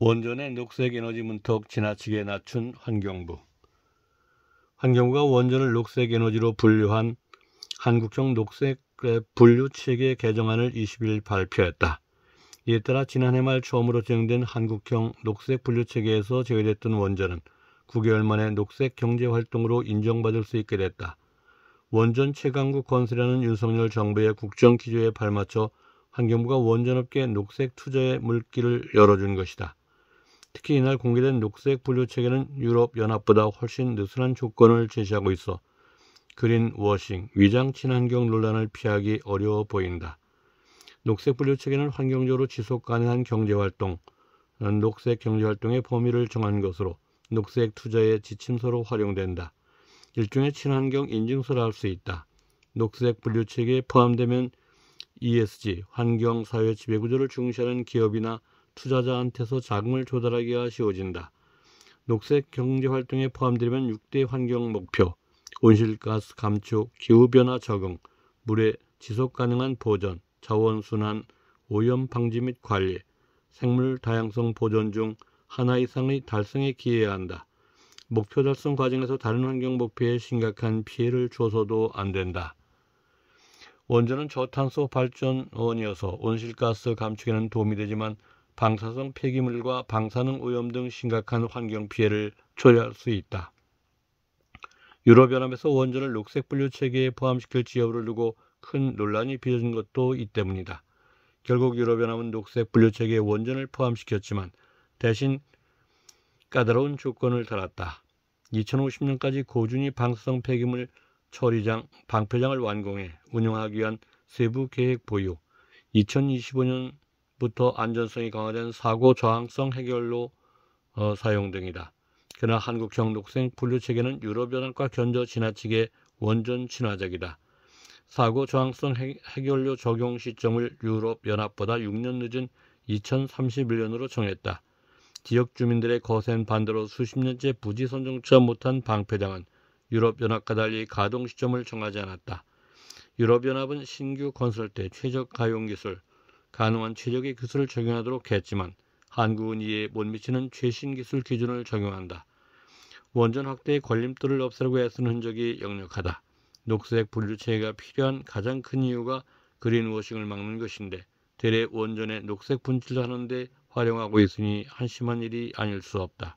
원전의 녹색 에너지 문턱 지나치게 낮춘 환경부. 환경부가 원전을 녹색 에너지로 분류한 한국형 녹색 분류 체계 개정안을 20일 발표했다. 이에 따라 지난해 말 처음으로 제정된 한국형 녹색 분류 체계에서 제외됐던 원전은 9개월 만에 녹색 경제 활동으로 인정받을 수 있게 됐다. 원전 최강국 건설이라는 윤석열 정부의 국정 기조에 발맞춰 환경부가 원전업계 녹색 투자의 물길을 열어준 것이다. 특히 이날 공개된 녹색 분류 체계는 유럽 연합보다 훨씬 느슨한 조건을 제시하고 있어 그린 워싱, 위장 친환경 논란을 피하기 어려워 보인다. 녹색 분류 체계는 환경적으로 지속 가능한 경제 활동, 어, 녹색 경제 활동의 범위를 정한 것으로 녹색 투자의 지침서로 활용된다. 일종의 친환경 인증서라 할 수 있다. 녹색 분류 체계에 포함되면 ESG, 환경 사회 지배 구조를 중시하는 기업이나 투자자한테서 자금을 조달하기 가 쉬워진다. 녹색 경제 활동에 포함되면 6대 환경 목표, 온실가스 감축, 기후변화 적응, 물의 지속 가능한 보전, 자원순환, 오염 방지 및 관리, 생물 다양성 보존 중 하나 이상의 달성에 기여해야 한다. 목표 달성 과정에서 다른 환경 목표에 심각한 피해를 줘서도 안 된다. 원전은 저탄소 발전원이어서 온실가스 감축에는 도움이 되지만 방사성 폐기물과 방사능 오염 등 심각한 환경 피해를 초래할 수 있다. 유럽연합에서 원전을 녹색 분류 체계에 포함시킬 지역으로 두고 큰 논란이 빚어진 것도 이 때문이다. 결국 유럽연합은 녹색 분류 체계에 원전을 포함시켰지만 대신 까다로운 조건을 달았다. 2050년까지 고준위 방사성 폐기물 처리장, 방패장을 완공해 운영하기 위한 세부 계획 보유, 2025년 부터 안전성이 강화된 사고 저항성 해결로 어, 사용 등이다. 그러나 한국 경독생 분류체계는 유럽 연합과 견저 지나치게 원전 친화적이다. 사고 저항성 해결료 적용 시점을 유럽 연합보다 6년 늦은 2031년으로 정했다. 지역 주민들의 거센 반대로 수십 년째 부지 선정조 못한 방패장은 유럽연합과 달리 가동 시점을 정하지 않았다. 유럽연합은 신규 건설 때 최적 가용 기술, 가능한 최적의 기술을 적용하도록 했지만 한국은 이에 못 미치는 최신 기술 기준을 적용한다. 원전 확대의 걸림돌을 없애려고 애쓴 흔적이 역력하다. 녹색 분류체계가 필요한 가장 큰 이유가 그린워싱을 막는 것인데 대래 원전의 녹색 분출을 하는데 활용하고 있으니 한심한 일이 아닐 수 없다.